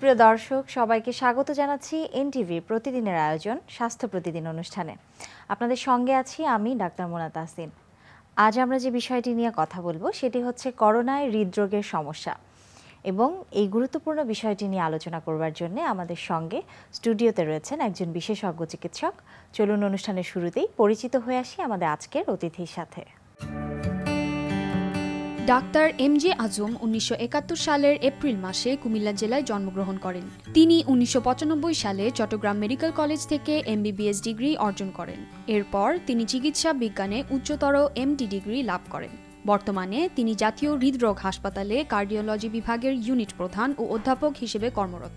সুপ্রিয় দর্শক সবাইকে স্বাগত জানাচ্ছি এনটিভির প্রতিদিনের আয়োজন স্বাস্থ্য প্রতিদিন অনুষ্ঠানে আপনাদের সঙ্গে আছি আমি ডাক্তার মোনা তাসিন আজ আমরা যে বিষয়টি নিয়ে কথা বলবো সেটি হচ্ছে করোনায় হৃদরোগের সমস্যা এবং এই গুরুত্বপূর্ণ বিষয়টি নিয়ে আলোচনা করবার জন্য আমাদের সঙ্গে স্টুডিওতে রয়েছেন একজন বিশেষজ্ঞ চিকিৎসক চলুন অনুষ্ঠানের শুরুতেই পরিচিত হয়ে আসি আমাদের আজকের অতিথির সাথে ডাক্তার এম জে আজম উনিশশো সালের এপ্রিল মাসে কুমিল্লা জেলায় জন্মগ্রহণ করেন তিনি উনিশশো সালে চট্টগ্রাম মেডিকেল কলেজ থেকে এমবিবিএস ডিগ্রি অর্জন করেন এরপর তিনি চিকিৎসা বিজ্ঞানে উচ্চতর এমডি ডিগ্রি লাভ করেন বর্তমানে তিনি জাতীয় হৃদরোগ হাসপাতালে কার্ডিওলজি বিভাগের ইউনিট প্রধান ও অধ্যাপক হিসেবে কর্মরত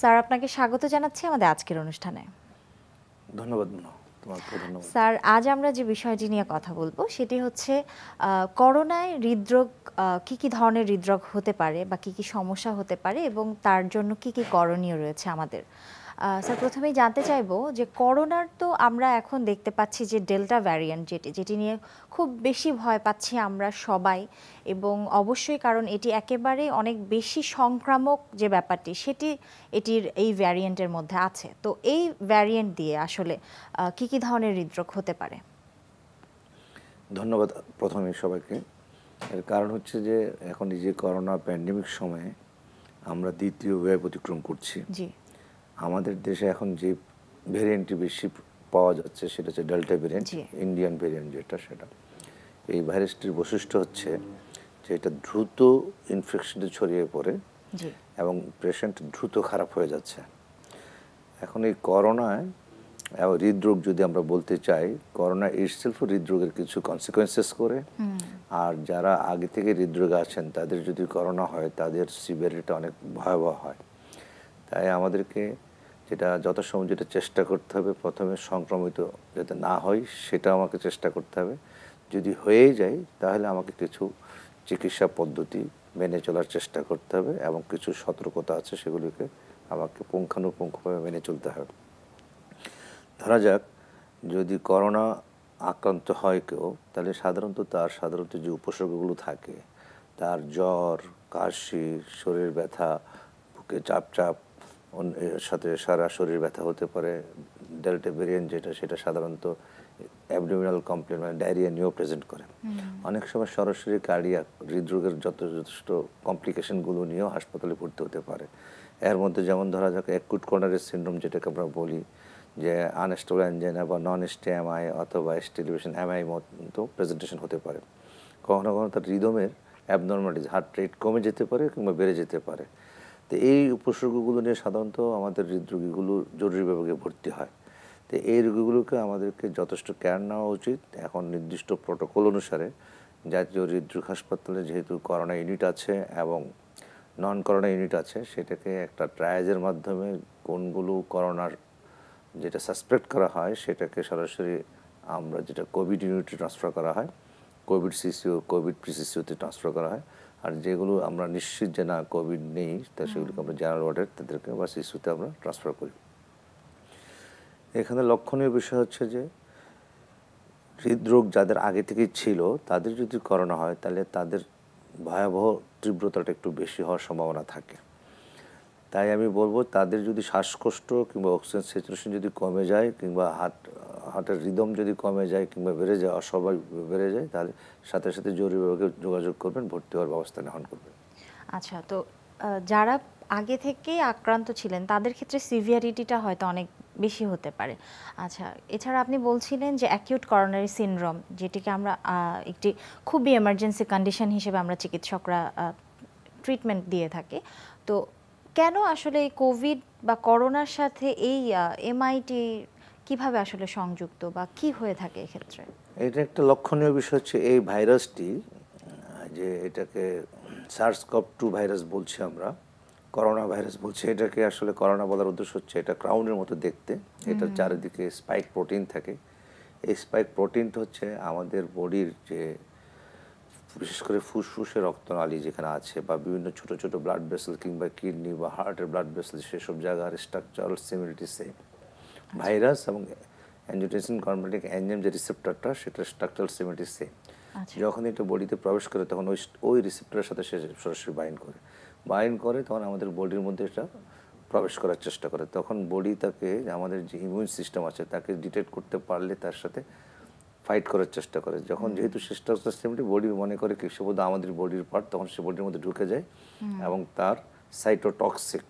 স্যার আপনাকে স্বাগত জানাচ্ছি আমাদের আজকের অনুষ্ঠানে ধন্যবাদ স্যার আজ আমরা যে বিষয়টি নিয়ে কথা বলবো সেটি হচ্ছে করোনায় হৃদরোগ কি কি ধরনের হৃদরোগ হতে পারে বা কি কি সমস্যা হতে পারে এবং তার জন্য কি কি করণীয় রয়েছে আমাদের স্যার প্রথমেই জানতে চাইব যে করোনার তো আমরা এখন দেখতে পাচ্ছি যে ডেল্টা ভ্যারিয়েন্ট যেটি যেটি নিয়ে খুব বেশি ভয় পাচ্ছি আমরা সবাই এবং অবশ্যই কারণ এটি একেবারে অনেক বেশি সংক্রামক যে ব্যাপারটি সেটি এটির এই ভ্যারিয়েন্টের মধ্যে আছে তো এই ভ্যারিয়েন্ট দিয়ে আসলে কি কি ধরনের হৃদরোগ হতে পারে ধন্যবাদ প্রথমে সবাইকে এর কারণ হচ্ছে যে এখন এই যে করোনা প্যান্ডেমিক সময়ে আমরা দ্বিতীয় ওয়েব অতিক্রম করছি জি আমাদের দেশে এখন যে ভেরিয়েন্টটি বেশি পাওয়া যাচ্ছে সেটা হচ্ছে ডেল্টা ভেরিয়েন্ট ইন্ডিয়ান ভেরিয়েন্ট যেটা সেটা এই ভাইরাসটির বৈশিষ্ট্য হচ্ছে যে এটা দ্রুত ইনফেকশন ছড়িয়ে পড়ে এবং পেশেন্ট দ্রুত খারাপ হয়ে যাচ্ছে এখন এই করোনায় হৃদরোগ যদি আমরা বলতে চাই করোনা ইটসেলফ হৃদরোগের কিছু কনসিকোয়েন্সেস করে আর যারা আগে থেকে হৃদরোগে আছেন তাদের যদি করোনা হয় তাদের সিভিয়ারিটা অনেক ভয়াবহ হয় তাই আমাদেরকে যেটা সময় যেটা চেষ্টা করতে হবে প্রথমে সংক্রমিত যাতে না হয় সেটা আমাকে চেষ্টা করতে হবে যদি হয়ে যায় তাহলে আমাকে কিছু চিকিৎসা পদ্ধতি মেনে চলার চেষ্টা করতে হবে এবং কিছু সতর্কতা আছে সেগুলিকে আমাকে পুঙ্খানুপুঙ্খভাবে মেনে চলতে হবে ধরা যাক যদি করোনা আক্রান্ত হয় কেউ তাহলে সাধারণত তার সাধারণত যে উপসর্গগুলো থাকে তার জ্বর কাশি শরীর ব্যথা বুকে চাপচাপ এর সাথে সারা শরীর ব্যথা হতে পারে ডেল্টা ভেরিয়েন্ট যেটা সেটা সাধারণত অ্যাবডোমিনাল কমপ্লেন মানে ডায়রিয়া নিয়েও প্রেজেন্ট করে অনেক সময় সরাসরি কার্ডিয়া হৃদরোগের যত যথেষ্ট কমপ্লিকেশনগুলো নিয়েও হাসপাতালে ভর্তি হতে পারে এর মধ্যে যেমন ধরা যাক অ্যাকুট কর্নারের সিনড্রোম যেটাকে আমরা বলি যে আনস্টেবল অ্যাঞ্জাইনা বা নন স্টে এমআই অথবা স্টেলিভেশন এমআই মতো প্রেজেন্টেশন হতে পারে কখনো কখনো তার রিদমের অ্যাবনর্মালিটিস হার্ট রেট কমে যেতে পারে কিংবা বেড়ে যেতে পারে তো এই উপসর্গগুলো নিয়ে সাধারণত আমাদের হৃদরোগীগুলো জরুরি বিভাগে ভর্তি হয় তো এই রোগীগুলোকে আমাদেরকে যথেষ্ট কেয়ার নেওয়া উচিত এখন নির্দিষ্ট প্রোটোকল অনুসারে জাতীয় হৃদরোগ হাসপাতালে যেহেতু করোনা ইউনিট আছে এবং নন করোনা ইউনিট আছে সেটাকে একটা ট্রায়াজের মাধ্যমে কোনগুলো করোনার যেটা সাসপেক্ট করা হয় সেটাকে সরাসরি আমরা যেটা কোভিড ইউনিটে ট্রান্সফার করা হয় কোভিড সিসিও কোভিড প্রিসিসিওতে ট্রান্সফার করা হয় আর যেগুলো আমরা নিশ্চিত যে না কোভিড নেই তা সেগুলোকে আমরা জেনারেল ওয়ার্ডের তাদেরকে বা শিশুতে আমরা ট্রান্সফার করি এখানে লক্ষণীয় বিষয় হচ্ছে যে হৃদরোগ যাদের আগে থেকেই ছিল তাদের যদি করোনা হয় তাহলে তাদের ভয়াবহ তীব্রতাটা একটু বেশি হওয়ার সম্ভাবনা থাকে তাই আমি বলবো তাদের যদি শ্বাসকষ্ট কিংবা অক্সিজেন সেচুরেশন যদি কমে যায় কিংবা হার্ট হার্টের রিদম যদি কমে যায় কিংবা বেড়ে যায় অস্বাভাবিক বেড়ে যায় তাহলে সাথে সাথে জরুরি বিভাগে যোগাযোগ করবেন ভর্তি হওয়ার ব্যবস্থা গ্রহণ করবেন আচ্ছা তো যারা আগে থেকে আক্রান্ত ছিলেন তাদের ক্ষেত্রে সিভিয়ারিটিটা হয়তো অনেক বেশি হতে পারে আচ্ছা এছাড়া আপনি বলছিলেন যে অ্যাকিউট করোনারি সিনড্রোম যেটিকে আমরা একটি খুবই এমার্জেন্সি কন্ডিশন হিসেবে আমরা চিকিৎসকরা ট্রিটমেন্ট দিয়ে থাকি তো কেন আসলে এই কোভিড বা করোনার সাথে এই এমআইটি কিভাবে আসলে সংযুক্ত বা কি হয়ে থাকে এক্ষেত্রে এটা একটা লক্ষণীয় বিষয় হচ্ছে এই ভাইরাসটি যে এটাকে সার্স কপ টু ভাইরাস বলছি আমরা করোনা ভাইরাস বলছি এটাকে আসলে করোনা বলার উদ্দেশ্য হচ্ছে এটা ক্রাউনের মতো দেখতে এটার চারিদিকে স্পাইক প্রোটিন থাকে এই স্পাইক প্রোটিনটা হচ্ছে আমাদের বডির যে বিশেষ করে ফুসফুসে রক্তনালী যেখানে আছে বা বিভিন্ন ছোট ছোট ব্লাড ভেসেল কিংবা কিডনি বা হার্টের ব্লাড ভেসেল সেসব জায়গার স্ট্রাকচারাল সিমিলিটিসে ভাইরাস এবং অ্যাঞ্জিটেনসিন কনভার্টিং অ্যাঞ্জেম যে রিসেপ্টারটা সেটা স্ট্রাকচারাল সিমিলিটি সেম যখন একটা বডিতে প্রবেশ করে তখন ওই ওই রিসেপ্টারের সাথে সে সরাসরি বাইন করে বাইন করে তখন আমাদের বডির মধ্যে এটা প্রবেশ করার চেষ্টা করে তখন বডি তাকে আমাদের যে ইমিউন সিস্টেম আছে তাকে ডিটেক্ট করতে পারলে তার সাথে ফাইট করার চেষ্টা করে যখন যেহেতু সিস্টার সিস্টেমটি বডি মনে করে সে বোধ আমাদের বডির পার্ট তখন সে বডির মধ্যে ঢুকে যায় এবং তার সাইটোটক্সিক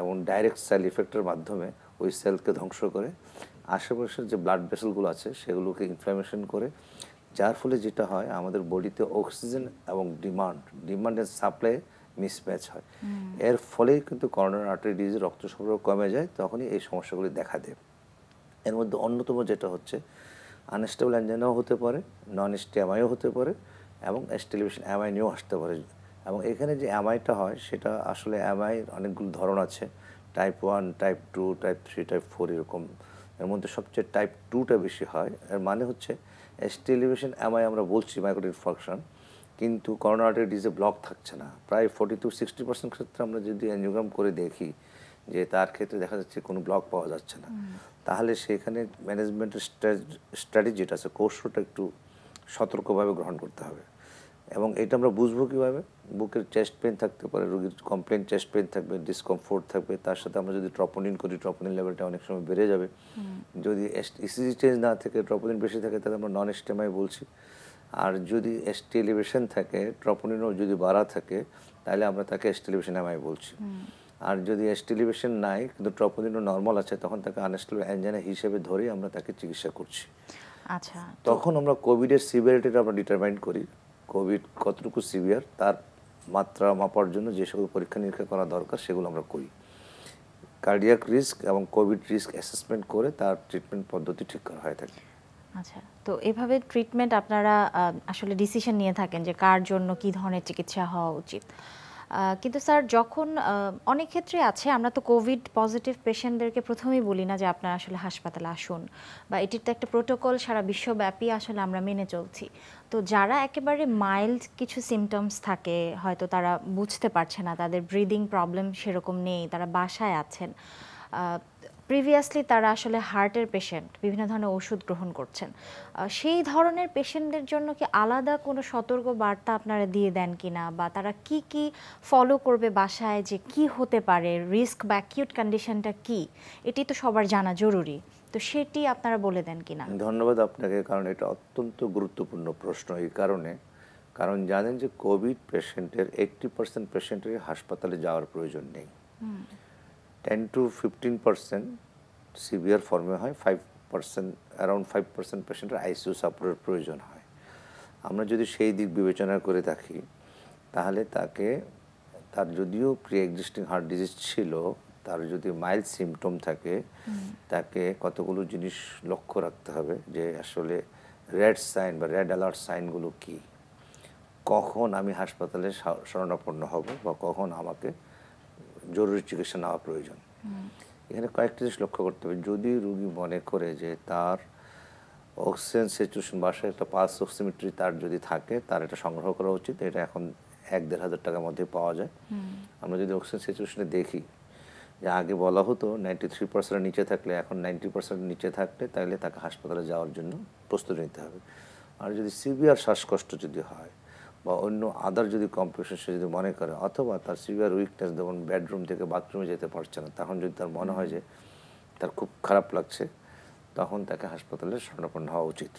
এবং ডাইরেক্ট সেল ইফেক্টের মাধ্যমে ওই সেলকে ধ্বংস করে আশেপাশের যে ব্লাড ভেসেলগুলো আছে সেগুলোকে ইনফ্লামেশন করে যার ফলে যেটা হয় আমাদের বডিতে অক্সিজেন এবং demand demand and supply mismatch হয় এর ফলে কিন্তু করোনার আর্টারি ডিজিজ রক্ত সরবরাহ কমে যায় তখনই এই সমস্যাগুলি দেখা দেয় এর মধ্যে অন্যতম যেটা হচ্ছে আনস্টেবল অ্যাঞ্জানাও হতে পারে নন এমআইও হতে পারে এবং স্টেলিভেশন অ্যামাই নিয়েও আসতে পারে এবং এখানে যে অ্যামাইটা হয় সেটা আসলে অ্যামাইয়ের অনেকগুলো ধরন আছে type one type two type three type four এরকম এর মধ্যে সবচেয়ে টাইপ টুটা বেশি হয় এর মানে হচ্ছে স্টেলিভেশন অ্যামাই আমরা বলছি মাইক্রো ফাংশন কিন্তু করোনারি ডিজে ব্লক থাকছে না প্রায় ফোর্টি টু সিক্সটি পার্সেন্ট ক্ষেত্রে আমরা যদি অ্যানজিওগ্রাম করে দেখি যে তার ক্ষেত্রে দেখা যাচ্ছে কোনো ব্লক পাওয়া যাচ্ছে না তাহলে সেখানে ম্যানেজমেন্টের স্ট্র্যাটেজিটা আছে কৌশলটা একটু সতর্কভাবে গ্রহণ করতে হবে এবং এটা আমরা বুঝবো কীভাবে বুকের চেস্ট পেন থাকতে পারে রোগীর কমপ্লেন চেস্ট পেন থাকবে ডিসকমফোর্ট থাকবে তার সাথে আমরা যদি ট্রপোনিন করি ট্রপোনিন লেভেলটা অনেক সময় বেড়ে যাবে যদি ইসিজি চেঞ্জ e না থাকে ট্রপোনিন বেশি থাকে তাহলে আমরা নন এস্টেমাই বলছি আর যদি এসটি এলিভেশন থাকে ট্রপোনিনও যদি বাড়া থাকে তাহলে আমরা তাকে এসটি এলিভেশন এমআই বলছি আর যদি এস্টিলিভেশন নাই কিন্তু ট্রপোজিন নর্মাল আছে তখন তাকে আনস্টেবল অ্যাঞ্জাইনা হিসেবে ধরে আমরা তাকে চিকিৎসা করছি আচ্ছা তখন আমরা কোভিডের সিভিয়ারিটিটা আমরা ডিটারমাইন করি কোভিড কতটুকু সিভিয়ার তার মাত্রা মাপার জন্য যে সকল পরীক্ষা নিরীক্ষা করা দরকার সেগুলো আমরা করি কার্ডিয়াক রিস্ক এবং কোভিড রিস্ক অ্যাসেসমেন্ট করে তার ট্রিটমেন্ট পদ্ধতি ঠিক করা হয়ে থাকে আচ্ছা তো এভাবে ট্রিটমেন্ট আপনারা আসলে ডিসিশন নিয়ে থাকেন যে কার জন্য কি ধরনের চিকিৎসা হওয়া উচিত কিন্তু স্যার যখন অনেক ক্ষেত্রে আছে আমরা তো কোভিড পজিটিভ পেশেন্টদেরকে প্রথমেই বলি না যে আপনারা আসলে হাসপাতালে আসুন বা এটির তো একটা প্রোটোকল সারা বিশ্বব্যাপী আসলে আমরা মেনে চলছি তো যারা একেবারে মাইল্ড কিছু সিমটমস থাকে হয়তো তারা বুঝতে পারছে না তাদের ব্রিদিং প্রবলেম সেরকম নেই তারা বাসায় আছেন প্রিভিয়াসলি তারা আসলে হার্টের পেশেন্ট বিভিন্ন ধরনের ওষুধ গ্রহণ করছেন সেই ধরনের পেশেন্টদের জন্য কি আলাদা কোনো সতর্ক বার্তা আপনারা দিয়ে দেন কি না বা তারা কি কি ফলো করবে বাসায় যে কি হতে পারে রিস্ক বা অ্যাকিউট কন্ডিশনটা কি এটি তো সবার জানা জরুরি তো সেটি আপনারা বলে দেন কি না ধন্যবাদ আপনাকে কারণ এটা অত্যন্ত গুরুত্বপূর্ণ প্রশ্ন এই কারণে কারণ জানেন যে কোভিড পেশেন্টের এইটটি পার্সেন্ট পেশেন্টের হাসপাতালে যাওয়ার প্রয়োজন নেই ten to fifteen percent severe ফর্মে হয় five percent around five percent পেশেন্টের আইসিউ সাপোর্টের প্রয়োজন হয় আমরা যদি সেই দিক বিবেচনা করে থাকি তাহলে তাকে তার যদিও প্রি এক্সিস্টিং হার্ট ডিজিজ ছিল তার যদি মাইল্ড সিমটম থাকে তাকে কতগুলো জিনিস লক্ষ্য রাখতে হবে যে আসলে রেড সাইন বা রেড অ্যালার্ট সাইনগুলো কী কখন আমি হাসপাতালে শরণাপন্ন হব বা কখন আমাকে জরুরি চিকিৎসা নেওয়া প্রয়োজন এখানে কয়েকটি জিনিস লক্ষ্য করতে হবে যদি রুগী মনে করে যে তার অক্সিজেন সিচুয়েশন বাসায় একটা পাঁচ অক্সিমিটারি তার যদি থাকে তার এটা সংগ্রহ করা উচিত এটা এখন এক দেড় হাজার টাকার মধ্যে পাওয়া যায় আমরা যদি অক্সিজেন সিচুয়েশনে দেখি যে আগে বলা হতো নাইনটি থ্রি পার্সেন্টের নিচে থাকলে এখন নাইনটি পার্সেন্ট নিচে থাকলে তাহলে তাকে হাসপাতালে যাওয়ার জন্য প্রস্তুতি নিতে হবে আর যদি সিভিয়ার শ্বাসকষ্ট যদি হয় বা অন্য আদার যদি কম্পিটিশন সে যদি মনে করে অথবা তার সিভিয়ার উইকনেস যেমন বেডরুম থেকে বাথরুমে যেতে পারছে না তখন যদি তার মনে হয় যে তার খুব খারাপ লাগছে তখন তাকে হাসপাতালে স্বর্ণপন্ন হওয়া উচিত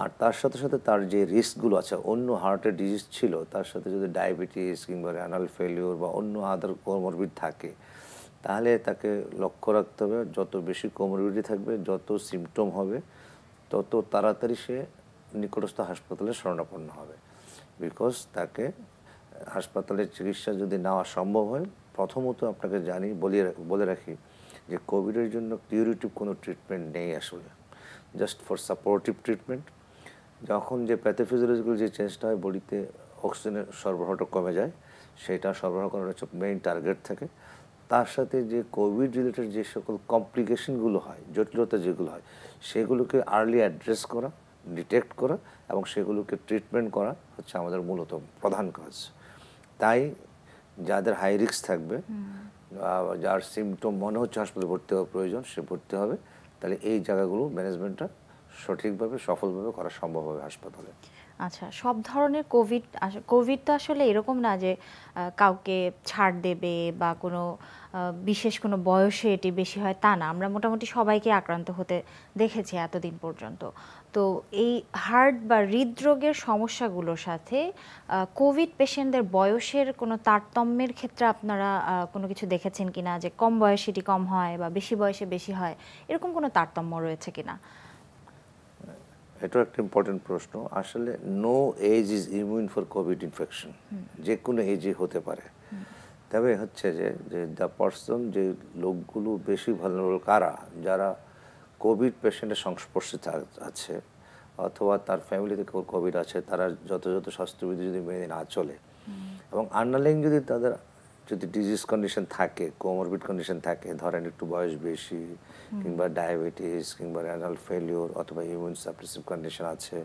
আর তার সাথে সাথে তার যে রিস্কগুলো আছে অন্য হার্টের ডিজিজ ছিল তার সাথে যদি ডায়াবেটিস কিংবা র্যানাল ফেলিওর বা অন্য আদার কোমরবিদ থাকে তাহলে তাকে লক্ষ্য রাখতে হবে যত বেশি কোমরবিডি থাকবে যত সিমটম হবে তত তাড়াতাড়ি সে নিকটস্থ হাসপাতালে শরণাপন্ন হবে বিকজ তাকে হাসপাতালের চিকিৎসা যদি নেওয়া সম্ভব হয় প্রথমত আপনাকে জানি বলিয়ে বলে রাখি যে কোভিডের জন্য কিউরিটিভ কোনো ট্রিটমেন্ট নেই আসলে জাস্ট ফর সাপোর্টিভ ট্রিটমেন্ট যখন যে প্যাথোফিজিওলজিক্যাল যে চেঞ্জটা হয় বডিতে অক্সিজেনের সরবরাহটা কমে যায় সেটা সরবরাহ করার হচ্ছে মেইন টার্গেট থাকে তার সাথে যে কোভিড রিলেটেড যে সকল কমপ্লিকেশনগুলো হয় জটিলতা যেগুলো হয় সেগুলোকে আর্লি অ্যাড্রেস করা ডিটেক্ট করা এবং সেগুলোকে ট্রিটমেন্ট করা হচ্ছে আমাদের মূলত প্রধান কাজ তাই যাদের হাই রিক্স থাকবে যার সিমটম মনে হচ্ছে হাসপাতালে ভর্তি হওয়া প্রয়োজন সে ভর্তি হবে তাহলে এই জায়গাগুলো ম্যানেজমেন্টটা সঠিকভাবে সফলভাবে করা সম্ভব হবে হাসপাতালে আচ্ছা সব ধরনের কোভিড কোভিড তো আসলে এরকম না যে কাউকে ছাড় দেবে বা কোনো বিশেষ কোনো বয়সে এটি বেশি হয় তা না আমরা মোটামুটি সবাইকে আক্রান্ত হতে দেখেছি এতদিন পর্যন্ত তো এই হার্ট বা হৃদরোগের সমস্যাগুলোর সাথে কোভিড পেশেন্টদের বয়সের কোনো তারতম্যের ক্ষেত্রে আপনারা কোনো কিছু দেখেছেন কিনা যে কম বয়সে এটি কম হয় বা বেশি বয়সে বেশি হয় এরকম কোনো তারতম্য রয়েছে কিনা না এটাও একটা ইম্পর্টেন্ট প্রশ্ন আসলে no age is immune for COVID infection যে কোনো এজে হতে পারে তবে হচ্ছে যে যে দ্য পার্সন যে লোকগুলো বেশি ভালো কারা যারা কোভিড পেশেন্টের সংস্পর্শে আছে অথবা তার ফ্যামিলিতে কোভিড আছে তারা যথাযথ স্বাস্থ্যবিধি যদি মেনে না চলে এবং আন্ডারলাইন যদি তাদের যদি ডিজিজ কন্ডিশন থাকে কোমরবিড কন্ডিশন থাকে ধরেন একটু বয়স বেশি কিংবা ডায়াবেটিস কিংবা রেনাল ফেলিওর অথবা ইমিউন সাপ্রেসিভ কন্ডিশন আছে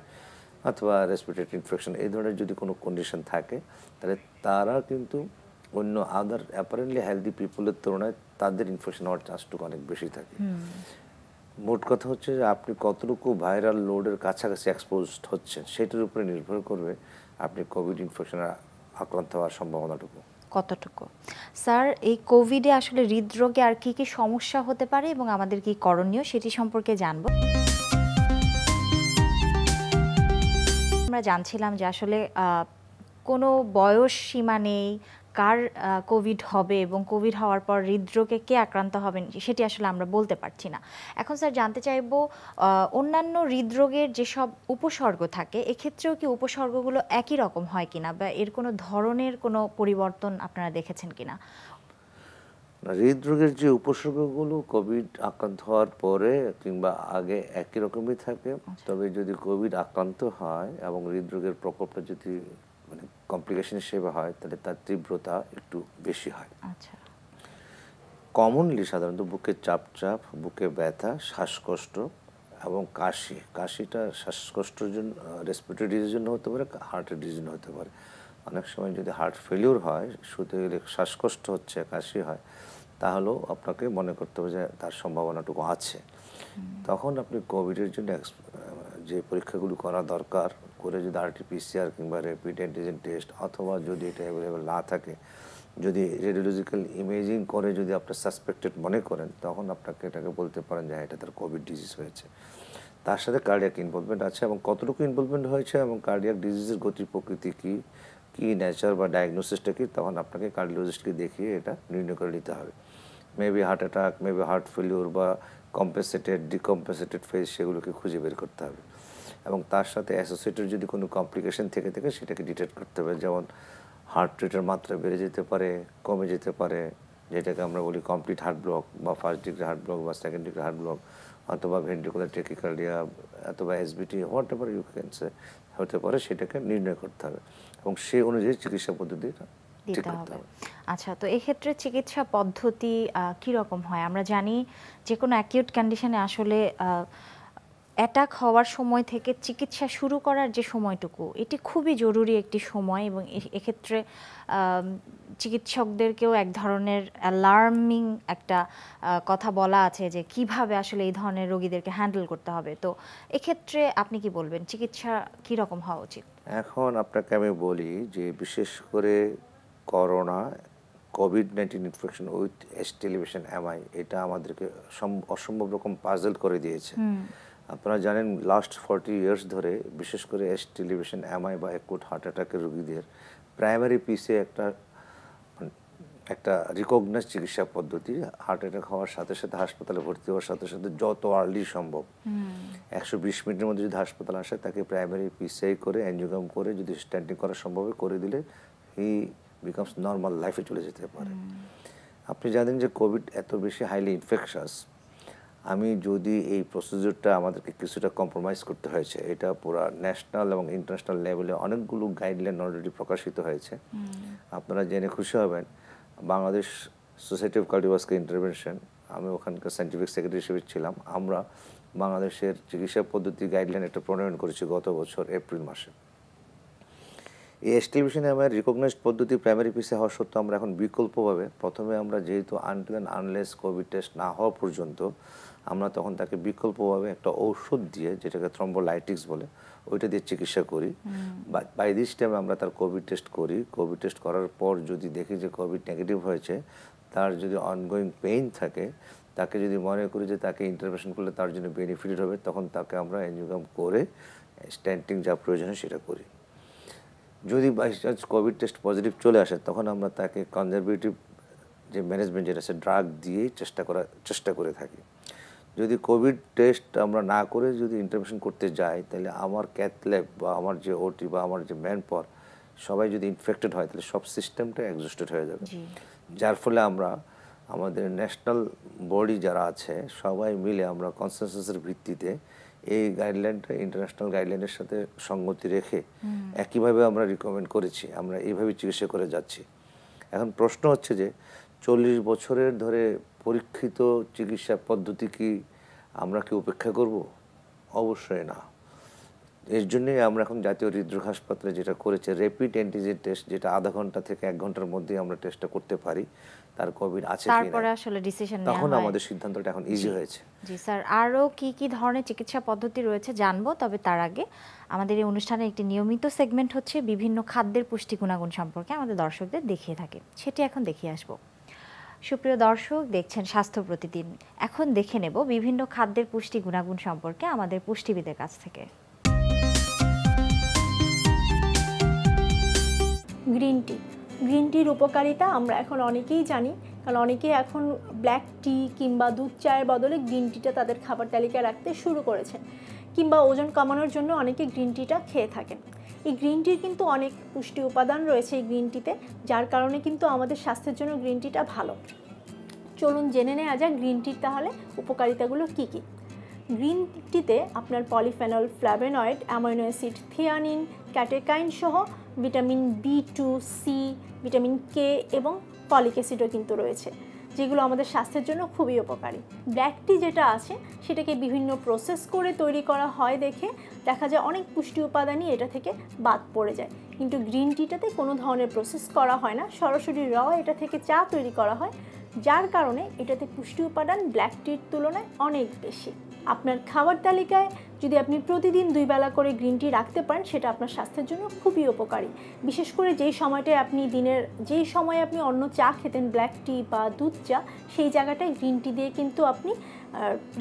অথবা রেসপিরেটরি ইনফেকশন এই ধরনের যদি কোনো কন্ডিশন থাকে তাহলে তারা কিন্তু অন্য আদার অ্যাপারেন্টলি হেলদি পিপুলের তুলনায় তাদের ইনফেকশন হওয়ার চান্সটুকু অনেক বেশি থাকে মোট কথা হচ্ছে যে আপনি কতটুকু ভাইরাল লোডের কাছাকাছি এক্সপোজড হচ্ছেন সেটার উপরে নির্ভর করবে আপনি কোভিড ইনফেকশনের আক্রান্ত হওয়ার সম্ভাবনাটুকু কতটুকু স্যার এই কোভিডে আসলে হৃদরোগে আর কি কি সমস্যা হতে পারে এবং আমাদের কি করণীয় সেটি সম্পর্কে জানব আমরা জানছিলাম যে আসলে কোনো বয়স সীমা নেই কার কোভিড হবে এবং কোভিড হওয়ার পর হৃদরোগে কে আক্রান্ত হবেন সেটি আসলে আমরা বলতে পারছি না এখন স্যার জানতে চাইব অন্যান্য হৃদরোগের যেসব উপসর্গ থাকে এক্ষেত্রেও কি উপসর্গগুলো একই রকম হয় কিনা বা এর কোনো ধরনের কোনো পরিবর্তন আপনারা দেখেছেন কিনা হৃদরোগের যে উপসর্গগুলো কোভিড আক্রান্ত হওয়ার পরে কিংবা আগে একই রকমই থাকে আচ্ছা। তবে যদি কোভিড আক্রান্ত হয় এবং হৃদরোগের প্রকোপটা যদি কমপ্লিকেশন হিসেবে হয় তাহলে তার তীব্রতা একটু বেশি হয় কমনলি আচ্ছা। সাধারণত বুকে চাপ চাপ বুকে ব্যথা শ্বাসকষ্ট এবং কাশি কাশিটা শ্বাসকষ্টর জন্য রেসপিরেটরি ডিজিজের জন্য হতে পারে হার্টের ডিজিজ হতে পারে অনেক সময় যদি হার্ট ফেলিওর হয় শুতে গেলে শ্বাসকষ্ট হচ্ছে কাশি হয় তাহলেও আপনাকে মনে করতে হবে যে তার সম্ভাবনাটুকু আছে তখন আপনি কোভিডের জন্য যে পরীক্ষাগুলো করা দরকার করে যদি আরটিপিসিআর কিংবা র্যাপিড অ্যান্টিজেন টেস্ট অথবা যদি এটা অ্যাভেলেবেল না থাকে যদি রেডিওলজিক্যাল ইমেজিং করে যদি আপনার সাসপেক্টেড মনে করেন তখন আপনাকে এটাকে বলতে পারেন যে হ্যাঁ, এটা তার কোভিড ডিজিজ হয়েছে তার সাথে কার্ডিয়াক ইনভলভমেন্ট আছে এবং কতটুকু ইনভলভমেন্ট হয়েছে এবং কার্ডিয়াক ডিজিজের গতি প্রকৃতি কী কী ন্যাচার বা ডায়াগনোসিসটা কী তখন আপনাকে কার্ডিওলজিস্টকে দেখিয়ে এটা নির্ণয় করে নিতে হবে maybe heart attack maybe heart failure বা কম্পেসেটেড ডিকম্পেসেটেড ফেজ সেগুলোকে খুঁজে বের করতে হবে এবং তার সাথে অ্যাসোসিয়েটেড যদি কোনো কমপ্লিকেশন থেকে থাকে সেটাকে ডিটেক্ট করতে হবে যেমন হার্ট রেটের মাত্রা বেড়ে যেতে পারে কমে যেতে পারে যেটাকে আমরা বলি কমপ্লিট হার্ট ব্লক বা ফার্স্ট ডিগ্রি হার্ট ব্লক বা সেকেন্ড ডিগ্রি হার্ট ব্লক অথবা ভেন্টিকুলার টেকিকার্ডিয়া অথবা SVT whatever you can say হতে পারে সেটাকে নির্ণয় করতে হবে এবং সেই অনুযায়ী চিকিৎসা পদ্ধতি আচ্ছা তো ক্ষেত্রে চিকিৎসা পদ্ধতি কী রকম হয় আমরা জানি যে কোনো অ্যাকিউট কন্ডিশনে আসলে অ্যাটাক হওয়ার সময় থেকে চিকিৎসা শুরু করার যে সময়টুকু এটি খুবই জরুরি একটি সময় এবং এক্ষেত্রে চিকিৎসকদেরকেও এক ধরনের অ্যালার্মিং একটা কথা বলা আছে যে কিভাবে আসলে এই ধরনের রোগীদেরকে হ্যান্ডেল করতে হবে তো এক্ষেত্রে আপনি কি বলবেন চিকিৎসা কীরকম হওয়া উচিত এখন আপনাকে আমি বলি যে বিশেষ করে corona COVID nineteen infection with ST elevation MI এটা আমাদেরকে অসম্ভব রকম পাজল করে দিয়েছে আপনারা জানেন লাস্ট ফর্টি ইয়ার্স ধরে বিশেষ করে এস টেলিভিশন এমআই বা একুট হার্ট অ্যাটাকের রোগীদের প্রাইমারি পিসে একটা একটা রিকগনাইজ চিকিৎসা পদ্ধতি হার্ট অ্যাটাক হওয়ার সাথে সাথে হাসপাতালে ভর্তি হওয়ার সাথে সাথে যত আর্লি সম্ভব একশো বিশ মিনিটের মধ্যে যদি হাসপাতাল আসে তাকে প্রাইমারি পিসিআই করে অ্যাঞ্জিওগ্রাম করে যদি স্ট্যান্ডিং করা সম্ভব করে দিলে হি বিকামস নর্মাল লাইফে চলে যেতে পারে আপনি জানেন যে কোভিড এত বেশি হাইলি ইনফেকশাস আমি যদি এই প্রসিজিওরটা আমাদেরকে কিছুটা কম্প্রোমাইজ করতে হয়েছে এটা পুরো ন্যাশনাল এবং ইন্টারন্যাশনাল লেভেলে অনেকগুলো গাইডলাইন অলরেডি প্রকাশিত হয়েছে আপনারা জেনে খুশি হবেন Bangladesh society of cardiovascular intervention আমি ওখানকার সাইন্টিফিক সেক্রেটারি হিসেবে ছিলাম আমরা বাংলাদেশের চিকিৎসা পদ্ধতি গাইডলাইন একটা প্রণয়ন করেছি গত বছর এপ্রিল মাসে এই এস্টিবিশনে আমার রিকগনাইজ পদ্ধতি প্রাইমারি পিসে হওয়া সত্ত্বেও আমরা এখন বিকল্পভাবে প্রথমে আমরা যেহেতু আনটিল আনলেস কোভিড টেস্ট না হওয়া পর্যন্ত আমরা তখন তাকে বিকল্পভাবে একটা ঔষধ দিয়ে যেটাকে থ্রম্বোলাইটিক্স বলে ওইটা দিয়ে চিকিৎসা করি বাই দিস টাইমে আমরা তার কোভিড টেস্ট করি কোভিড টেস্ট করার পর যদি দেখি যে কোভিড নেগেটিভ হয়েছে তার যদি অনগোয়িং পেইন থাকে তাকে যদি মনে করি যে তাকে ইন্টারভেশন করলে তার জন্য বেনিফিট হবে তখন তাকে আমরা এনজিওগ্রাম করে স্ট্যান্টিং যা প্রয়োজন সেটা করি যদি by chance COVID test positive চলে আসে তখন আমরা তাকে কনজারভেটিভ যে ম্যানেজমেন্ট যেটা আছে ড্রাগ দিয়েই চেষ্টা করা চেষ্টা করে থাকি যদি কোভিড টেস্ট আমরা না করে যদি ইন্টারভেশন করতে যাই তাহলে আমার ক্যাথ বা আমার যে ওটি বা আমার যে ম্যান পর সবাই যদি ইনফেক্টেড হয় তাহলে সব সিস্টেমটা এক্সস্টেড হয়ে যাবে যার ফলে আমরা আমাদের ন্যাশনাল বডি যারা আছে সবাই মিলে আমরা কনসেনসাসের ভিত্তিতে এই গাইডলাইনটা ইন্টারন্যাশনাল গাইডলাইনের সাথে সঙ্গতি রেখে একইভাবে আমরা রিকমেন্ড করেছি আমরা এইভাবে চিকিৎসা করে যাচ্ছি এখন প্রশ্ন হচ্ছে যে চল্লিশ বছরের ধরে পরীক্ষিত চিকিৎসা পদ্ধতি কি আমরা কি উপেক্ষা করব অবশ্যই না এর জন্যই আমরা এখন জাতীয় হৃদরোগ হাসপাতালে যেটা করেছে র্যাপিড অ্যান্টিজেন টেস্ট যেটা আধা ঘন্টা থেকে এক ঘন্টার মধ্যে আমরা টেস্টটা করতে পারি তার কোভিড আছে তারপরে আসলে ডিসিশন তখন আমাদের সিদ্ধান্তটা এখন ইজি হয়েছে জি স্যার আরও কি কি ধরনের চিকিৎসা পদ্ধতি রয়েছে জানবো তবে তার আগে আমাদের এই অনুষ্ঠানে একটি নিয়মিত সেগমেন্ট হচ্ছে বিভিন্ন খাদ্যের পুষ্টি গুণাগুণ সম্পর্কে আমাদের দর্শকদের দেখিয়ে থাকে সেটি এখন দেখিয়ে আসবো সুপ্রিয় দর্শক দেখছেন স্বাস্থ্য প্রতিদিন এখন দেখে নেব বিভিন্ন খাদ্যের পুষ্টি গুণাগুণ সম্পর্কে আমাদের পুষ্টিবিদের কাছ থেকে গ্রিন টি গ্রিন টির উপকারিতা আমরা এখন অনেকেই জানি কারণ অনেকেই এখন ব্ল্যাক টি কিংবা দুধ চায়ের বদলে গ্রিন টিটা তাদের খাবার তালিকায় রাখতে শুরু করেছেন কিংবা ওজন কমানোর জন্য অনেকে গ্রিন টিটা খেয়ে থাকেন এই গ্রিন টির কিন্তু অনেক পুষ্টি উপাদান রয়েছে এই গ্রিন টিতে যার কারণে কিন্তু আমাদের স্বাস্থ্যের জন্য গ্রিন টিটা ভালো চলুন জেনে নেওয়া যাক গ্রিন টির তাহলে উপকারিতাগুলো কী কী গ্রিন টিতে আপনার polyphenol flavonoid amino acid theanine catechin সহ vitamin B two C vitamin K এবং পলিক অ্যাসিডও কিন্তু রয়েছে যেগুলো আমাদের স্বাস্থ্যের জন্য খুবই উপকারী ব্ল্যাক টি যেটা আছে সেটাকে বিভিন্ন প্রসেস করে তৈরি করা হয় দেখে দেখা যায় অনেক পুষ্টি উপাদানই এটা থেকে বাদ পড়ে যায় কিন্তু গ্রিন টিটাতে কোনো ধরনের প্রসেস করা হয় না সরাসরি র এটা থেকে চা তৈরি করা হয় যার কারণে এটাতে পুষ্টি উপাদান ব্ল্যাক টির তুলনায় অনেক বেশি আপনার খাওয়ার তালিকায় যদি আপনি প্রতিদিন দুই বেলা করে গ্রিন টি রাখতে পারেন সেটা আপনার স্বাস্থ্যের জন্য খুবই উপকারী বিশেষ করে যেই সময়টায় আপনি দিনের যেই সময়ে আপনি অন্য চা খেতেন ব্ল্যাক টি বা দুধ চা সেই জায়গাটায় গ্রিন টি দিয়ে কিন্তু আপনি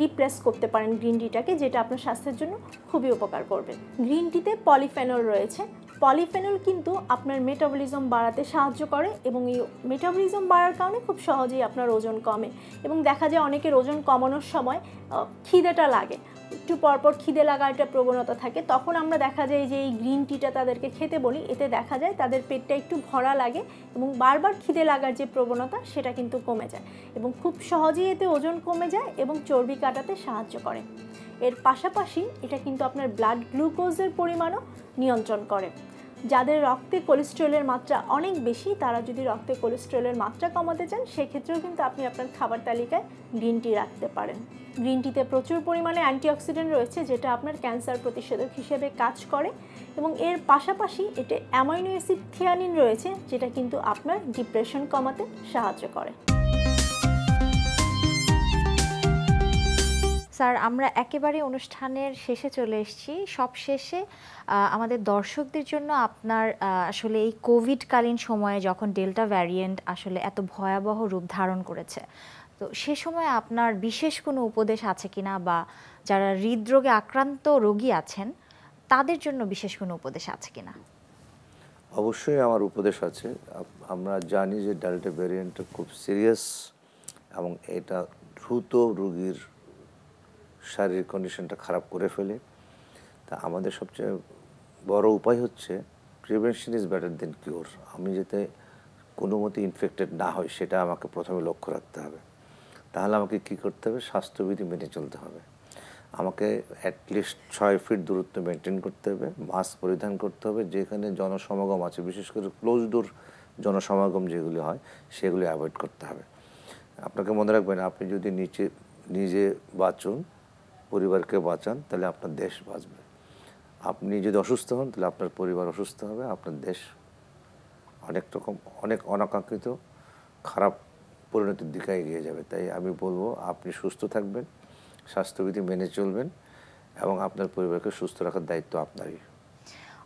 রিপ্লেস করতে পারেন গ্রিন টিটাকে যেটা আপনার স্বাস্থ্যের জন্য খুবই উপকার করবে গ্রিন টিতে পলিফেনল রয়েছে পলিফেনল কিন্তু আপনার মেটাবলিজম বাড়াতে সাহায্য করে এবং এই মেটাবলিজম বাড়ার কারণে খুব সহজেই আপনার ওজন কমে এবং দেখা যায় অনেকের ওজন কমানোর সময় খিদেটা লাগে একটু পরপর খিদে লাগার একটা প্রবণতা থাকে তখন আমরা দেখা যায় যে এই গ্রিন টিটা তাদেরকে খেতে বলি এতে দেখা যায় তাদের পেটটা একটু ভরা লাগে এবং বারবার খিদে লাগার যে প্রবণতা সেটা কিন্তু কমে যায় এবং খুব সহজেই এতে ওজন কমে যায় এবং চর্বি কাটাতে সাহায্য করে এর পাশাপাশি এটা কিন্তু আপনার ব্লাড গ্লুকোজের পরিমাণও নিয়ন্ত্রণ করে যাদের রক্তে কোলেস্ট্রলের মাত্রা অনেক বেশি তারা যদি রক্তে কোলেস্ট্রলের মাত্রা কমাতে চান সেক্ষেত্রেও কিন্তু আপনি আপনার খাবার তালিকায় গ্রিন টি রাখতে পারেন গ্রিন টিতে প্রচুর পরিমাণে অ্যান্টিঅক্সিডেন্ট রয়েছে যেটা আপনার ক্যান্সার প্রতিষেধক হিসেবে কাজ করে এবং এর পাশাপাশি এতে অ্যামাইনো অ্যাসিড থিয়ানিন রয়েছে যেটা কিন্তু আপনার ডিপ্রেশন কমাতে সাহায্য করে স্যার আমরা একেবারে অনুষ্ঠানের শেষে চলে এসেছি সব শেষে আমাদের দর্শকদের জন্য আপনার আসলে এই কোভিডকালীন সময়ে যখন ডেল্টা ভ্যারিয়েন্ট আসলে এত ভয়াবহ রূপ ধারণ করেছে তো সে সময় আপনার বিশেষ কোনো উপদেশ আছে কিনা বা যারা হৃদরোগে আক্রান্ত রোগী আছেন তাদের জন্য বিশেষ কোনো উপদেশ আছে কিনা অবশ্যই আমার উপদেশ আছে আমরা জানি যে ডেল্টা ভ্যারিয়েন্টটা খুব সিরিয়াস এবং এটা দ্রুত রোগীর শারীরিক কন্ডিশনটা খারাপ করে ফেলে তা আমাদের সবচেয়ে বড় উপায় হচ্ছে prevention is better than cure আমি যাতে কোনো মতে ইনফেক্টেড না হয় সেটা আমাকে প্রথমে লক্ষ্য রাখতে হবে তাহলে আমাকে কি করতে হবে স্বাস্থ্যবিধি মেনে চলতে হবে আমাকে অ্যাটলিস্ট ছয় ফিট দূরত্ব মেনটেন করতে হবে মাস্ক পরিধান করতে হবে যেখানে জনসমাগম আছে বিশেষ করে ক্লোজ ডোর জনসমাগম যেগুলি হয় সেগুলি অ্যাভয়েড করতে হবে আপনাকে মনে রাখবেন আপনি যদি নিচে নিজে বাঁচুন পরিবারকে বাঁচান তাহলে আপনার দেশ বাঁচবে আপনি যদি অসুস্থ হন তাহলে আপনার পরিবার অসুস্থ হবে আপনার দেশ অনেক রকম অনেক অনাকাঙ্ক্ষিত খারাপ পরিণতির দিকে এগিয়ে যাবে তাই আমি বলবো আপনি সুস্থ থাকবেন স্বাস্থ্যবিধি মেনে চলবেন এবং আপনার পরিবারকে সুস্থ রাখার দায়িত্ব আপনারই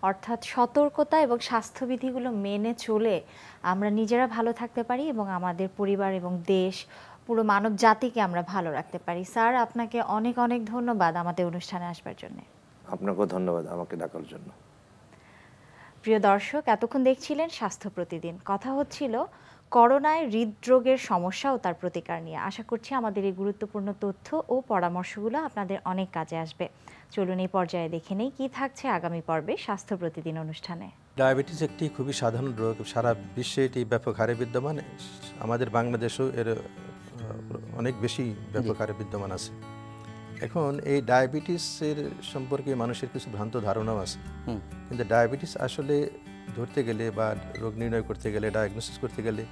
অর্থাৎ সতর্কতা এবং স্বাস্থ্যবিধিগুলো মেনে চলে আমরা নিজেরা ভালো থাকতে পারি এবং আমাদের পরিবার এবং দেশ পুরো মানব জাতিকে আমরা ভালো রাখতে পারি স্যার আপনাকে অনেক অনেক ধন্যবাদ আমাদের অনুষ্ঠানে আসবার জন্য আপনাকেও ধন্যবাদ আমাকে ডাকার জন্য প্রিয় দর্শক এতক্ষণ দেখছিলেন স্বাস্থ্য প্রতিদিন কথা হচ্ছিল করোনায় হৃদরোগের সমস্যা ও তার প্রতিকার নিয়ে আশা করছি আমাদের এই গুরুত্বপূর্ণ তথ্য ও পরামর্শগুলো আপনাদের অনেক কাজে আসবে চলুন এই পর্যায়ে দেখে নেই কী থাকছে আগামী পর্বে স্বাস্থ্য প্রতিদিন অনুষ্ঠানে ডায়াবেটিস একটি খুবই সাধারণ রোগ সারা বিশ্বে এটি ব্যাপক হারে বিদ্যমান আমাদের বাংলাদেশেও এর অনেক বেশি ব্যাপক আকারে বিদ্যমান আছে এখন এই ডায়াবেটিসের সম্পর্কে মানুষের কিছু ভ্রান্ত ধারণাও আছে কিন্তু ডায়াবেটিস আসলে ধরতে গেলে বা রোগ নির্ণয় করতে গেলে ডায়াগনোসিস করতে গেলে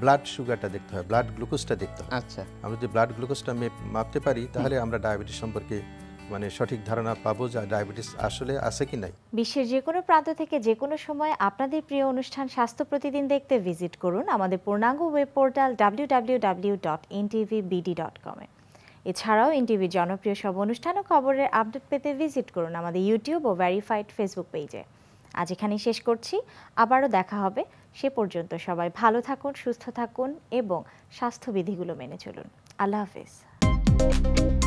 ব্লাড সুগারটা দেখতে হয় ব্লাড গ্লুকোজটা দেখতে হয় আচ্ছা আমরা যদি ব্লাড গ্লুকোজটা মাপতে পারি তাহলে আমরা ডায়াবেটিস সম্পর্কে মানে সঠিক ধারণা পাবো যে ডায়াবেটিস আসলে আছে কি নাই বিশ্বের যে কোনো প্রান্ত থেকে যে কোনো সময় আপনাদের প্রিয় অনুষ্ঠান স্বাস্থ্য প্রতিদিন দেখতে ভিজিট করুন আমাদের পূর্ণাঙ্গ ওয়েব পোর্টাল www.ntvbd.com এ এছাড়াও এনটিভির জনপ্রিয় সব অনুষ্ঠান ও খবরের আপডেট পেতে ভিজিট করুন আমাদের ইউটিউব ও ভেরিফাইড ফেসবুক পেজে আজ এখানেই শেষ করছি আবারও দেখা হবে সে পর্যন্ত সবাই ভালো থাকুন সুস্থ থাকুন এবং স্বাস্থ্যবিধিগুলো মেনে চলুন আল্লাহ হাফেজ thank you